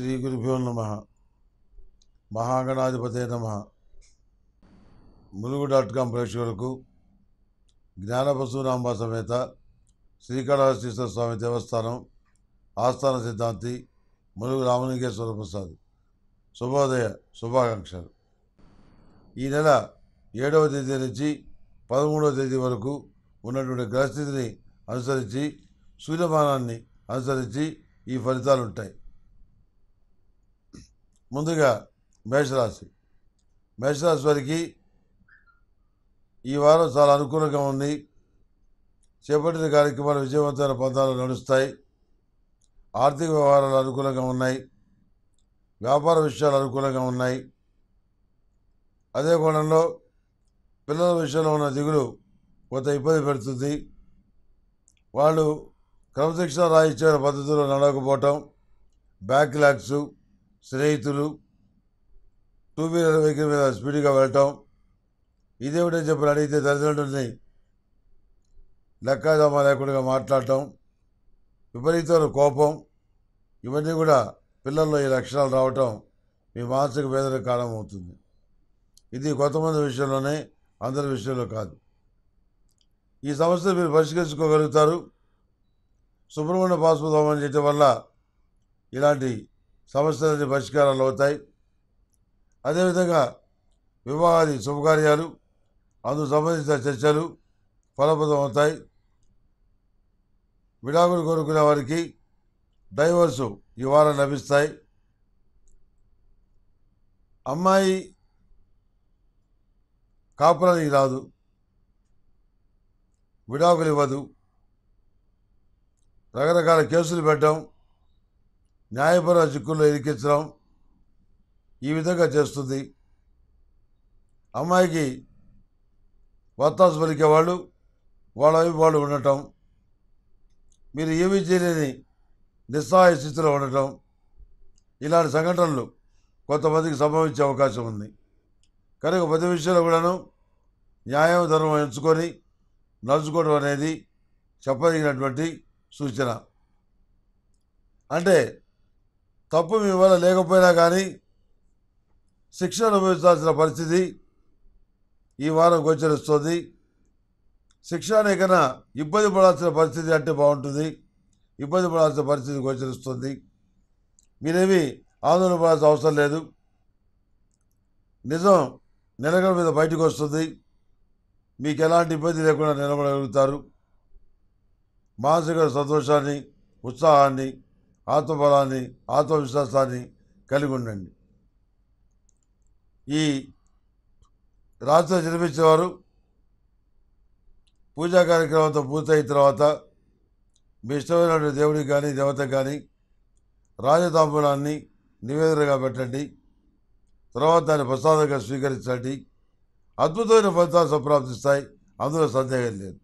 శ్రీ గురుభ్యో నమ మహాగణాధిపతే నమ ములుగు డాట్ కామ్ ప్రేక్షకులకు జ్ఞానబసునాంబ సమేత శ్రీకాళహస్తీశ్వర స్వామి దేవస్థానం ఆస్థాన సిద్ధాంతి ములుగు రామలింగేశ్వర ప్రసాద్ శుభోదయ శుభాకాంక్షలు ఈ నెల ఏడవ తేదీ నుంచి పదమూడవ తేదీ వరకు ఉన్నటువంటి గ్రహస్థితిని అనుసరించి సూర్యమానాన్ని అనుసరించి ఈ ఫలితాలు ఉంటాయి ముందుగా మేషరాశి మేషరాశి వారికి ఈ వారం చాలా అనుకూలంగా ఉంది చేపట్టిన కార్యక్రమాలు విజయవంతమైన పదాలు నడుస్తాయి ఆర్థిక వ్యవహారాలు అనుకూలంగా ఉన్నాయి వ్యాపార విషయాలు అనుకూలంగా ఉన్నాయి అదే కోణంలో పిల్లల విషయంలో ఉన్న దిగులు కొంత ఇబ్బంది పెడుతుంది వాళ్ళు క్రమశిక్షణ రాయించే పద్ధతిలో నడవకపోవటం బ్యాక్ లాగ్సు స్నేహితులు టూ వీలర్ వెహికల్ మీద స్పీడ్గా వెళ్ళటం ఇదేమిటని చెప్పి అడిగితే తల్లిదండ్రుల్ని లెక్కాజామా లేకుండా మాట్లాడటం విపరీతమైన కోపం ఇవన్నీ కూడా పిల్లల్లో ఈ లక్షణాలు రావటం మీ మానసిక వేదన కారణమవుతుంది ఇది కొంతమంది విషయంలోనే అందరి విషయంలో కాదు ఈ సమస్య మీరు పరిష్కరించుకోగలుగుతారు సుబ్రహ్మణ్య పాశ్వదోమం చేయటం వల్ల ఇలాంటి సమస్యలన్నీ పరిష్కారాలు అవుతాయి అదేవిధంగా వివాహాది శుభకార్యాలు అందుకు సంబంధించిన చర్చలు ఫలప్రదం అవుతాయి విడాకులు కోరుకునే వారికి డైవర్సు ఈ వారం లభిస్తాయి అమ్మాయి కాపురానికి రాదు విడాకులు ఇవ్వదు రకరకాల కేసులు పెట్టడం న్యాయపర చిక్కుల్లో ఇరికించడం ఈ విధంగా చేస్తుంది అమ్మాయికి వత్తాసు పలికేవాళ్ళు వాళ్ళ వాళ్ళు ఉండటం మీరు ఏమి చేయలేని నిస్సహాయ స్థితిలో ఉండటం ఇలాంటి సంఘటనలు కొంతమందికి సంభవించే అవకాశం ఉంది కనుక ప్రతి విషయంలో కూడాను న్యాయం ధర్మం ఎంచుకొని నడుచుకోవడం అనేది చెప్పదగినటువంటి సూచన అంటే తప్పు మీ వల్ల లేకపోయినా కానీ శిక్ష అనుభవించాల్సిన పరిస్థితి ఈ వారం గోచరిస్తుంది శిక్ష అనేకన ఇబ్బంది పడాల్సిన పరిస్థితి అంటే బాగుంటుంది ఇబ్బంది పడాల్సిన పరిస్థితి గోచరిస్తుంది మీరేమి ఆందోళన పడాల్సిన అవసరం లేదు నిజం నిలకడ మీద బయటకు వస్తుంది మీకు ఎలాంటి ఇబ్బంది లేకుండా నిలబడగలుగుతారు మానసిక సంతోషాన్ని ఉత్సాహాన్ని ఆత్మబలాన్ని ఆత్మవిశ్వాసాన్ని కలిగి ఉండండి ఈ రాత్రి జన్మించేవారు పూజా కార్యక్రమంతో పూర్తయిన తర్వాత మీ ఇష్టమైన దేవుడికి కానీ దేవతకు కానీ రాజతాంబూలాన్ని నివేదనగా పెట్టండి తర్వాత దాన్ని ప్రసాదంగా స్వీకరించండి అద్భుతమైన ఫలితాలు సంప్రాప్తిస్తాయి అందులో సందేహం లేదు